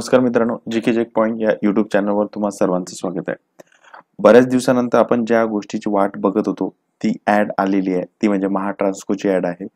नमस्कार मित्रांनो जी के जेक पॉईंट या युट्यूब चॅनलवर तुम्हाला सर्वांचं स्वागत आहे बऱ्याच दिवसानंतर आपण ज्या गोष्टीची वाट बघत होतो ती ॲड आलेली आहे ती म्हणजे महाट्रान्सकोची ॲड आहे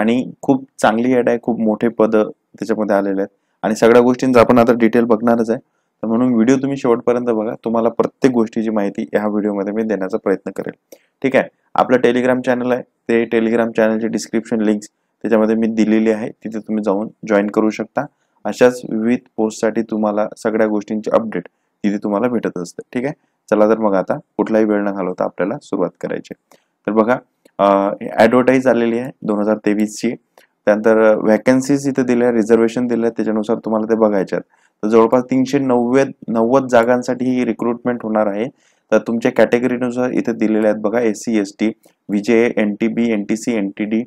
आणि खूप चांगली ॲड आहे खूप मोठे पद त्याच्यामध्ये आलेले आहेत आणि सगळ्या गोष्टींचा आपण आता डिटेल बघणारच आहे तर म्हणून व्हिडिओ तुम्ही शेवटपर्यंत बघा तुम्हाला प्रत्येक गोष्टीची माहिती या व्हिडिओमध्ये मी देण्याचा प्रयत्न करेल ठीक आहे आपलं टेलिग्राम चॅनल आहे ते टेलिग्राम चॅनलचे डिस्क्रिप्शन लिंक्स त्याच्यामध्ये मी दिलेली आहे तिथे तुम्ही जाऊन जॉईन करू शकता अशाच विविध पोस्टसाठी तुम्हाला सगळ्या गोष्टींची अपडेट तिथे तुम्हाला भेटत असते ठीक आहे चला तर मग आता कुठलाही वेळ न घालवता आपल्याला सुरुवात करायची तर बघा ॲडव्हर्टाईज आलेली आहे दोन हजार तेवीसची त्यानंतर व्हॅकन्सीज इथे दिल्या रिझर्वेशन दिल्या त्याच्यानुसार तुम्हाला ते बघायच्यात तर जवळपास तीनशे नव्वद नव्वद जागांसाठी ही रिक्रुटमेंट होणार आहे तर तुमच्या कॅटेगरीनुसार इथे दिलेल्या आहेत बघा S C S T V N T B N T C N T D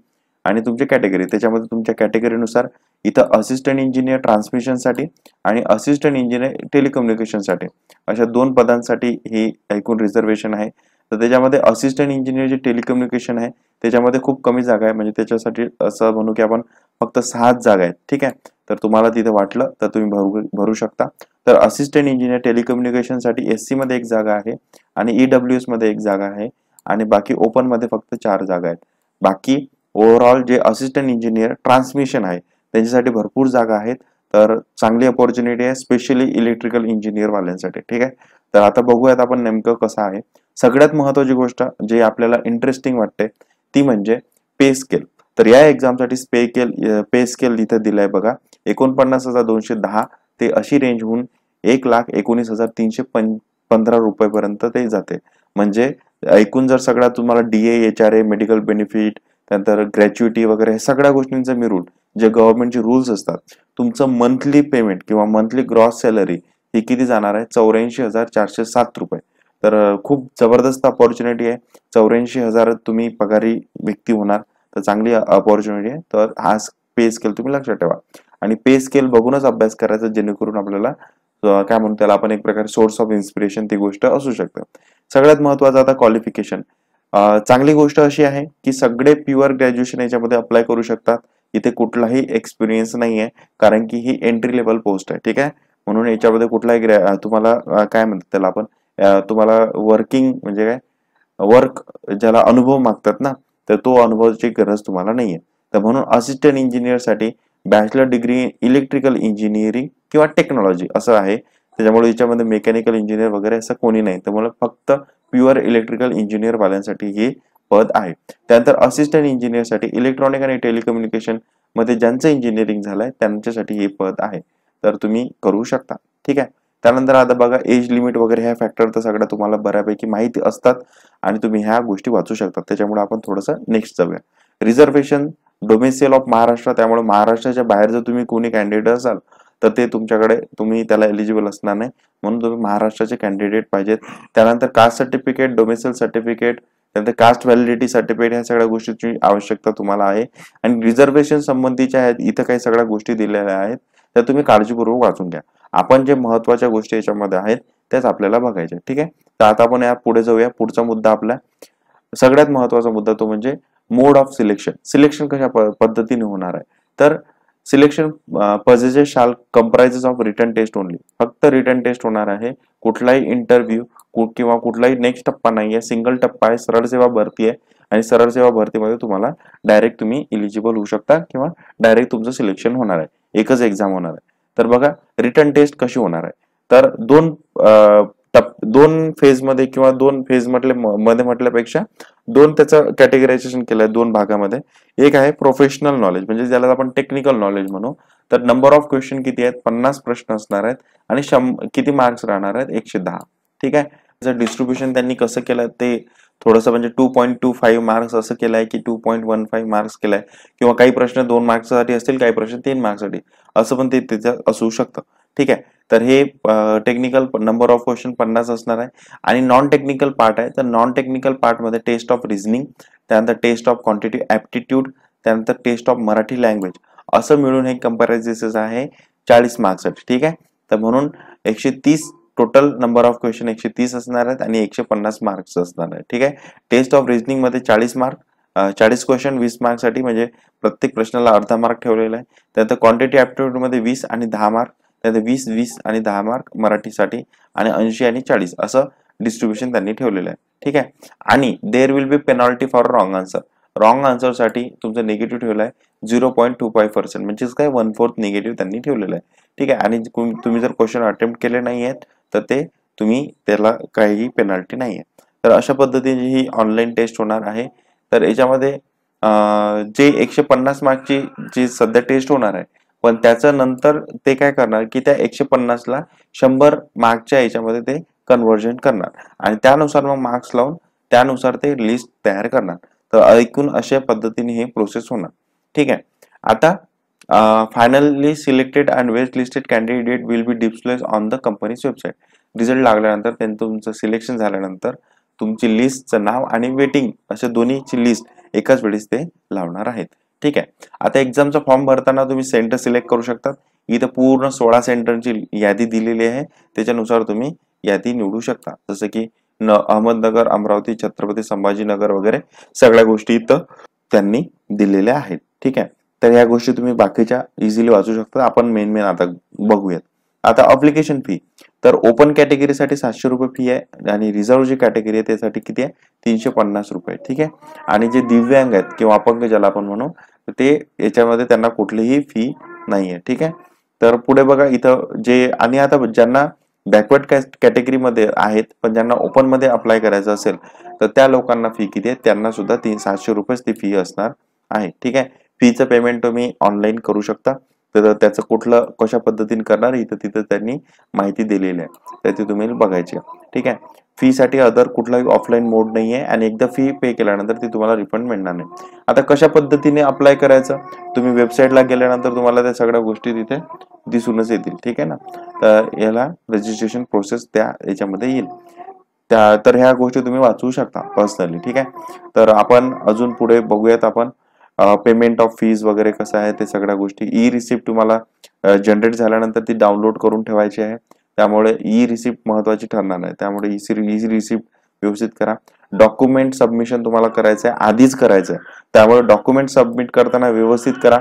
आणि तुमची कॅटेगरी त्याच्यामध्ये तुमच्या कॅटेगरीनुसार इथं असिस्टंट इंजिनियर ट्रान्समिशनसाठी आणि असिस्टंट इंजिनियर टेलिकम्युनिकेशनसाठी अशा दोन पदांसाठी ही एकूण रिझर्वेशन आहे तर त्याच्यामध्ये असिस्टंट इंजिनियर जे टेलिकम्युनिकेशन आहे त्याच्यामध्ये खूप कमी जागा आहे म्हणजे त्याच्यासाठी असं म्हणू की आपण फक्त सहाच जागा आहेत ठीक आहे तर तुम्हाला तिथे वाटलं तर तुम्ही भरू भरू शकता तर असिस्टंट इंजिनियर टेलिकम्युनिकेशनसाठी एस सीमध्ये एक जागा आहे आणि ईडब्ल्यू e मध्ये एक जागा आहे आणि बाकी ओपनमध्ये फक्त चार जागा आहेत बाकी ओव्हरऑल जे असिस्टंट इंजिनियर ट्रान्समिशन आहे त्यांच्यासाठी भरपूर जागा आहेत तर चांगली अपॉर्च्युनिटी आहे स्पेशली इलेक्ट्रिकल वाल्यांसाठी ठीक आहे तर आता बघूयात आपण नेमकं कसं आहे सगळ्यात महत्वाची गोष्ट जे आपल्याला इंटरेस्टिंग वाटते ती म्हणजे पे स्केल तर या एक्झामसाठी पे केल पे स्केल इथे दिलाय बघा एकोणपन्नास हजार दोनशे दहा ते अशी रेंज होऊन एक लाख एकोणीस हजार तीनशे पं पंधरा रुपयेपर्यंत ते जाते म्हणजे ऐकून जर सगळा तुम्हाला D H R A medical benefit त्यानंतर ग्रॅच्युटी वगैरे हे सगळ्या गोष्टींचं रूल जे गव्हर्नमेंटचे रूल्स असतात तुमचं मंथली पेमेंट किंवा मंथली ग्रॉस सॅलरी ही किती जाणार आहे चौऱ्याऐंशी हजार चारशे सात रुपये तर खूप जबरदस्त अपॉर्च्युनिटी आहे चौऱ्याऐंशी हजार तुम्ही पगारी व्यक्ती होणार तर चांगली अपॉर्च्युनिटी आहे तर हा पे स्केल तुम्ही लक्षात ठेवा आणि पे स्केल बघूनच अभ्यास करायचा जेणेकरून आपल्याला काय म्हणतो त्याला आपण एक प्रकारे सोर्स ऑफ इन्स्पिरेशन ती गोष्ट असू शकते सगळ्यात महत्वाचं आता क्वालिफिकेशन चांगली गोष्ट अशी आहे की सगळे प्युअर ग्रॅज्युएशन याच्यामध्ये अप्लाय करू शकतात इथे कुठलाही एक्सपिरियन्स नाही आहे कारण की ही एंट्री लेवल पोस्ट आहे ठीक आहे म्हणून याच्यामध्ये कुठलाही तुम्हाला काय म्हणतात त्याला आपण तुम्हाला वर्किंग म्हणजे काय वर्क ज्याला अनुभव मागतात ना तर तो अनुभवाची गरज तुम्हाला नाहीये तर म्हणून असिस्टंट इंजिनियरसाठी बॅचलर डिग्री इलेक्ट्रिकल इंजिनिअरिंग किंवा टेक्नॉलॉजी असं आहे त्याच्यामुळे याच्यामध्ये मेकॅनिकल इंजिनियर वगैरे असं कोणी नाही त्यामुळे फक्त प्युअर इलेक्ट्रिकल इंजिनियर वाल्यांसाठी हे पद आहे त्यानंतर असिस्टंट साठी इलेक्ट्रॉनिक आणि टेलिकम्युनिकेशन मध्ये ज्यांचं इंजिनिअरिंग झालंय त्यांच्यासाठी हे पद आहे तर तुम्ही करू शकता ठीक आहे त्यानंतर आता बघा एज लिमिट वगैरे ह्या फॅक्टर तर सगळ्या तुम्हाला बऱ्यापैकी माहिती असतात आणि तुम्ही ह्या गोष्टी वाचू शकता त्याच्यामुळे आपण थोडंसं नेक्स्ट जाऊया रिझर्वेशन डोमेसियल ऑफ महाराष्ट्र त्यामुळे महाराष्ट्राच्या बाहेर जर तुम्ही कोणी कॅन्डिडेट असाल तर ते तुमच्याकडे तुम्ही त्याला एलिजिबल असणार नाही म्हणून तुम्ही महाराष्ट्राचे कॅन्डिडेट पाहिजेत त्यानंतर कास्ट सर्टिफिकेट डोमेसल सर्टिफिकेट त्यानंतर कास्ट व्हॅलिडिटी सर्टिफिकेट ह्या सगळ्या गोष्टीची आवश्यकता तुम्हाला आहे आणि रिझर्वेशन संबंधीच्या आहेत इथं काही सगळ्या गोष्टी दिलेल्या आहेत त्या तुम्ही काळजीपूर्वक वाचून घ्या आपण जे महत्वाच्या गोष्टी याच्यामध्ये आहेत त्याच आपल्याला बघायच्या ठीक आहे तर आता आपण या पुढे जाऊया पुढचा मुद्दा आपला सगळ्यात महत्वाचा मुद्दा तो म्हणजे मोड ऑफ सिलेक्शन सिलेक्शन कशा पद्धतीने होणार आहे तर सिलेक्शन पजेचे shall comprises of written test only फक्त रिटर्न टेस्ट होणार आहे कुठलाही इंटरव्ह्यू किंवा कुठलाही नेक्स्ट टप्पा नाही आहे सिंगल टप्पा आहे सरळ सेवा भरती आहे आणि सरळ सेवा भरतीमध्ये तुम्हाला डायरेक्ट तुम्ही इलिजिबल होऊ शकता किंवा डायरेक्ट तुमचं सिलेक्शन होणार आहे एकच एक्झाम होणार आहे तर बघा रिटर्न टेस्ट कशी होणार आहे तर दोन दोन फेज मध्ये किंवा दोन फेज म्हटले मध्ये म्हटल्यापेक्षा दोन त्याचं कॅटेगरायझेशन केलं आहे दोन भागामध्ये एक आहे प्रोफेशनल नॉलेज म्हणजे ज्याला आपण टेक्निकल नॉलेज म्हणू तर नंबर ऑफ क्वेश्चन किती आहेत पन्नास प्रश्न असणार आहेत आणि किती मार्क्स राहणार आहेत एकशे दहा ठीक आहे त्याचं डिस्ट्रीब्युशन त्यांनी कसं केलं ते थोडंसं म्हणजे two point two five marks असं केलं की two point one five marks केलाय किंवा काही प्रश्न दोन मार्क्ससाठी असतील काही प्रश्न तीन मार्क्ससाठी असं पण ते तिथं असू शकतं ठीक आहे तर हे टेक्निकल नंबर ऑफ क्वेश्चन पन्नास असणार आहे आणि नॉन टेक्निकल पार्ट आहे तर नॉन टेक्निकल पार्टमध्ये टेस्ट ऑफ रिजनिंग त्यानंतर टेस्ट ऑफ क्वांटिटी ॲप्टिट्यूड त्यानंतर टेस्ट ऑफ मराठी लँग्वेज असं मिळून हे कम्पॅरिझेसेस आहे चाळीस मार्क्ससाठी ठीक आहे तर म्हणून एकशे तीस टोटल नंबर ऑफ क्वेश्चन एकशे तीस असणार आहेत आणि एकशे पन्नास मार्क्स असणार आहेत ठीक आहे टेस्ट ऑफ रिजनिंगमध्ये चाळीस मार्क चाळीस क्वेश्चन वीस मार्क्ससाठी म्हणजे प्रत्येक प्रश्नाला अर्धा मार्क ठेवलेला आहे त्यानंतर क्वांटिटी ऍप्टिट्यूडमध्ये वीस आणि दहा मार्क त्यात वीस वीस आणि दहा मार्क मराठीसाठी आणि ऐंशी आणि चाळीस असं डिस्ट्रीब्युशन त्यांनी ठेवलेलं आहे ठीक आहे आणि there will be penalty for wrong answer wrong आन्सरसाठी तुमचं निगेटिव्ह ठेवलं आहे zero point two five percent म्हणजेच काय वन फोर्थ निगेटिव्ह त्यांनी ठेवलेलं आहे ठीक आहे आणि तुम्ही जर क्वेश्चन अटेम्प्ट केले नाही आहेत तर ते तुम्ही त्याला काहीही पेनल्टी नाही आहे तर अशा पद्धतीने ही ऑनलाईन टेस्ट होणार आहे तर याच्यामध्ये जे एकशे पन्नास मार्कची जी सध्या टेस्ट होणार आहे पण त्याचं नंतर ते काय करणार की त्या एकशे पन्नासला शंभर मार्क्सच्या याच्यामध्ये ते कन्व्हर्जन करणार आणि त्यानुसार मग मार्क्स लावून त्यानुसार ते लिस्ट तयार करणार तर ऐकून अशा पद्धतीने हे प्रोसेस होणार ठीक आहे आता finally selected and wait listed candidate will be displayed on the company's website result लागल्यानंतर त्यांनी तुमचं सिलेक्शन झाल्यानंतर तुमची लिस्टचं नाव आणि वेटिंग अशा दोन्हीची लिस्ट एकाच वेळेस ते लावणार आहेत ठीक आहे आता एक्झामचा फॉर्म भरताना तुम्ही सेंटर सिलेक्ट करू शकता इथं पूर्ण सोळा सेंटरची यादी दिलेली आहे त्याच्यानुसार तुम्ही यादी निवडू शकता जसं की न अहमदनगर अमरावती छत्रपती संभाजीनगर वगैरे सगळ्या गोष्टी इथं त्यांनी दिलेल्या आहेत ठीक आहे तर या गोष्टी तुम्ही बाकीच्या इझिली वाचू शकता आपण मेन मेन आता बघूयात आता अप्लिकेशन फी तर ओपन कॅटेगरीसाठी सातशे रुपये फी आहे आणि रिझर्व्ह जी कॅटेगरी आहे त्यासाठी किती आहे तीनशे पन्नास रुपये ठीक आहे आणि जे दिव्यांग आहेत किंवा अपंग ज्याला आपण म्हणू ते याच्यामध्ये त्यांना कुठलीही फी नाही आहे ठीक आहे तर पुढे बघा इथं जे आणि आता ज्यांना बॅकवर्ड कॅटेगरीमध्ये आहेत पण ज्यांना ओपनमध्ये अप्लाय करायचं असेल तर त्या लोकांना फी किती आहे त्यांना सुद्धा तीन सातशे रुपयेच ती फी असणार आहे ठीक आहे फीचं पेमेंट तुम्ही ऑनलाईन करू शकता तर त्याचं कुठलं कशा पद्धतीने करणार इथं तिथं त्यांनी माहिती दिलेली आहे त्याची तुम्ही बघायची ठीक आहे फीसाठी अदर कुठलाही ऑफलाईन मोड नाही आहे आणि एकदा फी पे केल्यानंतर ती तुम्हाला रिफंड मिळणार नाही आता कशा पद्धतीने अप्लाय करायचं तुम्ही वेबसाईटला गेल्यानंतर तुम्हाला त्या सगळ्या गोष्टी तिथे दिसूनच येतील ठीक आहे ना तर याला रजिस्ट्रेशन प्रोसेस त्या याच्यामध्ये येईल त्या तर ह्या गोष्टी तुम्ही वाचवू शकता पर्सनली ठीक आहे तर आपण अजून पुढे बघूयात आपण पेमेंट ऑफ फीज वगैरे कसं आहे ते सगळ्या गोष्टी ई रिसिप्ट तुम्हाला जनरेट झाल्यानंतर ती डाउनलोड करून ठेवायची आहे त्यामुळे ई रिसिप्ट महत्वाची ठरणार आहे त्यामुळे ई रिसिप्ट व्यवस्थित करा डॉक्युमेंट सबमिशन तुम्हाला करायचं आहे आधीच करायचं आहे त्यामुळे डॉक्युमेंट सबमिट करताना व्यवस्थित करा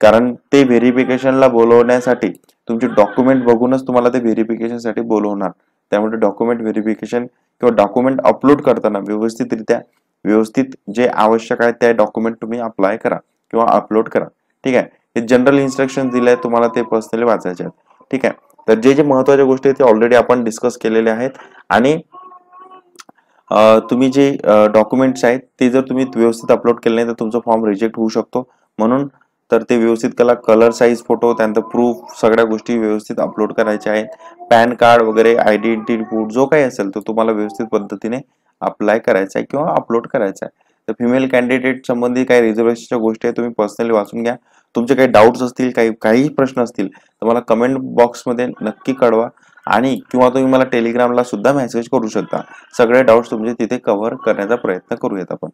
कारण ते व्हेरिफिकेशनला बोलवण्यासाठी तुमचे डॉक्युमेंट बघूनच तुम्हाला ते व्हेरिफिकेशनसाठी बोलवणार त्यामुळे डॉक्युमेंट व्हेरिफिकेशन किंवा डॉक्युमेंट अपलोड करताना व्यवस्थितरित्या व्यवस्थित जे आवश्यक आहे त्या डॉक्युमेंट तुम्ही अप्लाय करा किंवा अपलोड करा ठीक आहे हे जनरल इन्स्ट्रक्शन दिले आहेत तुम्हाला ते पर्सनली वाचायचे आहेत ठीक आहे तर जे जे महत्वाच्या गोष्टी आहेत ते ऑलरेडी आपण डिस्कस केलेले आहेत आणि तुम्ही जे डॉक्युमेंट्स आहेत ते जर तुम्ही व्यवस्थित अपलोड केले नाही तर तुमचा फॉर्म रिजेक्ट होऊ शकतो म्हणून तर ते व्यवस्थित कला कलर साईज फोटो त्यानंतर प्रूफ सगळ्या गोष्टी व्यवस्थित अपलोड करायच्या आहेत पॅन कार्ड वगैरे आयडेंटिटी प्रूफ जो काही असेल तो तुम्हाला व्यवस्थित पद्धतीने अप्लाय करायचा आहे किंवा अपलोड करायचा आहे तर फिमेल कॅन्डिडेट संबंधी काही रिझर्वेशनच्या गोष्टी आहेत तुम्ही पर्सनली वाचून घ्या तुमचे काही डाऊट्स असतील काही काही प्रश्न असतील तर मला कमेंट बॉक्समध्ये नक्की कळवा आणि किंवा तुम्ही मला टेलिग्रामला सुद्धा मेसेज करू शकता सगळे डाऊट्स तुमचे तिथे कव्हर करण्याचा प्रयत्न करूयात आपण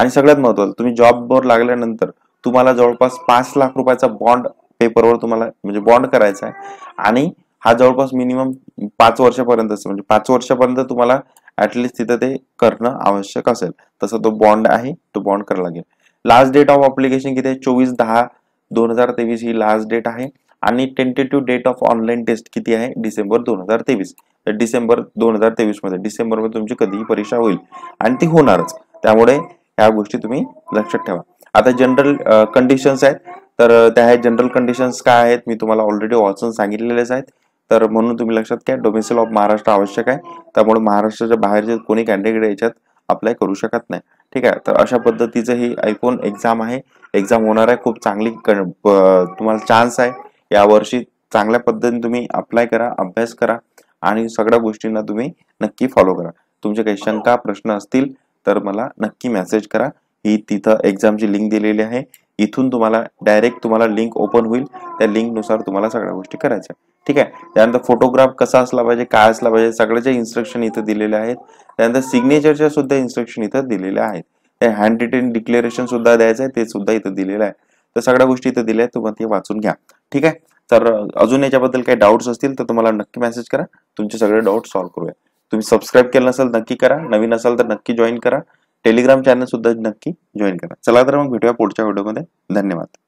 आणि सगळ्यात महत्त्वाचं तुम्ही जॉबवर लागल्यानंतर तुम्हाला जवळपास पाच लाख रुपयाचा बॉन्ड पेपरवर तुम्हाला म्हणजे बॉन्ड करायचा आहे आणि हा जवळपास मिनिमम पाच वर्षापर्यंत म्हणजे पाच वर्षापर्यंत तुम्हाला ॲटलिस्ट तिथं ते करणं आवश्यक असेल तसं तो बॉन्ड आहे तो बॉन्ड करावा लागेल लास्ट डेट ऑफ अप्लिकेशन किती आहे चोवीस दहा दोन हजार तेवीस ही लास्ट डेट आहे आणि tentative date of online test किती आहे डिसेंबर दोन हजार तेवीस तर डिसेंबर दोन हजार डिसेंबर मध्ये तुमची कधीही परीक्षा होईल आणि ती होणारच त्यामुळे ह्या गोष्टी तुम्ही लक्षात ठेवा आता जनरल कंडिशन्स आहेत तर त्या जनरल कंडिशन्स काय आहेत मी तुम्हाला ऑलरेडी वाचून सांगितलेलेच आहेत तर म्हणून तुम्ही लक्षात घ्या डोमेसिल ऑफ महाराष्ट्र आवश्यक आहे त्यामुळे महाराष्ट्राच्या बाहेरचे कोणी कॅन्डिडेट याच्यात अप्लाय करू शकत नाही ठीक आहे तर अशा पद्धतीचं ही ऐकून एक्झाम आहे एक्झाम होणार आहे खूप चांगली तुम्हाला चान्स आहे यावर्षी चांगल्या पद्धतीने तुम्ही अप्लाय करा अभ्यास करा आणि सगळ्या गोष्टींना तुम्ही नक्की फॉलो करा तुमचे काही शंका प्रश्न असतील तर मला नक्की मेसेज करा ही तिथं एक्झामची लिंक दिलेली आहे इथून तुम्हाला डायरेक्ट तुम्हाला लिंक ओपन होईल त्या लिंकनुसार तुम्हाला सगळ्या गोष्टी करायच्या ठीक आहे त्यानंतर फोटोग्राफ कसा असला पाहिजे काय असला पाहिजे सगळ्याच्या इन्स्ट्रक्शन इथं दिलेल्या आहेत त्यानंतर सिग्नेचरच्या सुद्धा इन्स्ट्रक्शन इथं दिलेल्या आहेत हँड रिटेन डिक्लेरेशन सुद्धा द्यायचं आहे ते सुद्धा इथं दिलेलं आहे तर सगळ्या गोष्टी इथं दिल्या आहेत तुम्हाला ते वाचून घ्या ठीक आहे तर अजून याच्याबद्दल काही डाऊट्स असतील तर तुम्हाला नक्की मेसेज करा तुमचे सगळे डाऊट सॉल्व्ह करूया तुम्ही सबस्क्राईब केलं नसेल नक्की करा नवीन असाल तर नक्की जॉईन करा टेलिग्राम चॅनल सुद्धा नक्की जॉईन करा चला तर मग भेटूया पुढच्या व्हिडिओमध्ये धन्यवाद